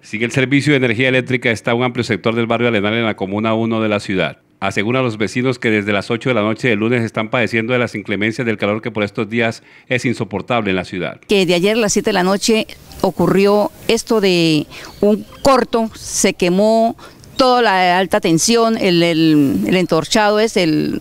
Sin el servicio de energía eléctrica está un amplio sector del barrio Arenal en la Comuna 1 de la ciudad. Asegura a los vecinos que desde las 8 de la noche del lunes están padeciendo de las inclemencias del calor que por estos días es insoportable en la ciudad. Que de ayer a las 7 de la noche ocurrió esto de un corto, se quemó toda la alta tensión, el, entorchado es el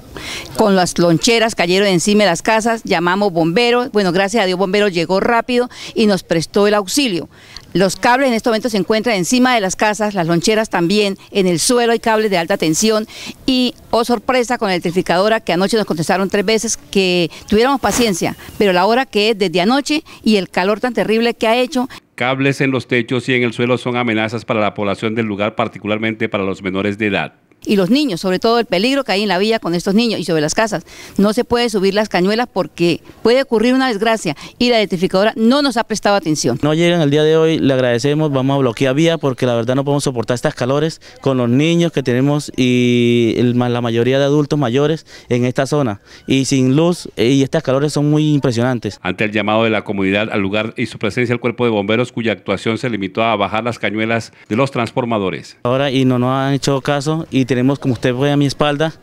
con las loncheras cayeron encima de las casas, llamamos bomberos, bueno, gracias a Dios bomberos llegó rápido y nos prestó el auxilio. Los cables en este momento se encuentran encima de las casas, las loncheras también, en el suelo hay cables de alta tensión y, oh sorpresa, con la electrificadora que anoche nos contestaron tres veces que tuviéramos paciencia, pero la hora que es desde anoche y el calor tan terrible que ha hecho. Cables en los techos y en el suelo son amenazas para la población del lugar, particularmente para los menores de edad y los niños, sobre todo el peligro que hay en la villa con estos niños y sobre las casas. No se puede subir las cañuelas porque puede ocurrir una desgracia y la identificadora no nos ha prestado atención. No llegan el día de hoy, le agradecemos, vamos a bloquear vía porque la verdad no podemos soportar estos calores con los niños que tenemos y la mayoría de adultos mayores en esta zona y sin luz eh, y estas calores son muy impresionantes. Ante el llamado de la comunidad al lugar y su presencia el cuerpo de bomberos cuya actuación se limitó a bajar las cañuelas de los transformadores. Ahora y no nos han hecho caso y tenemos tenemos, como usted ve a mi espalda,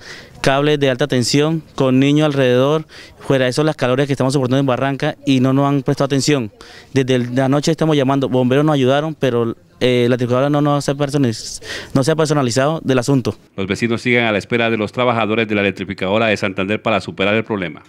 cables de alta tensión con niños alrededor, fuera de eso las calores que estamos soportando en Barranca y no nos han prestado atención. Desde la noche estamos llamando, bomberos nos ayudaron, pero eh, la electrificadora no, no, no se ha personalizado del asunto. Los vecinos siguen a la espera de los trabajadores de la electrificadora de Santander para superar el problema.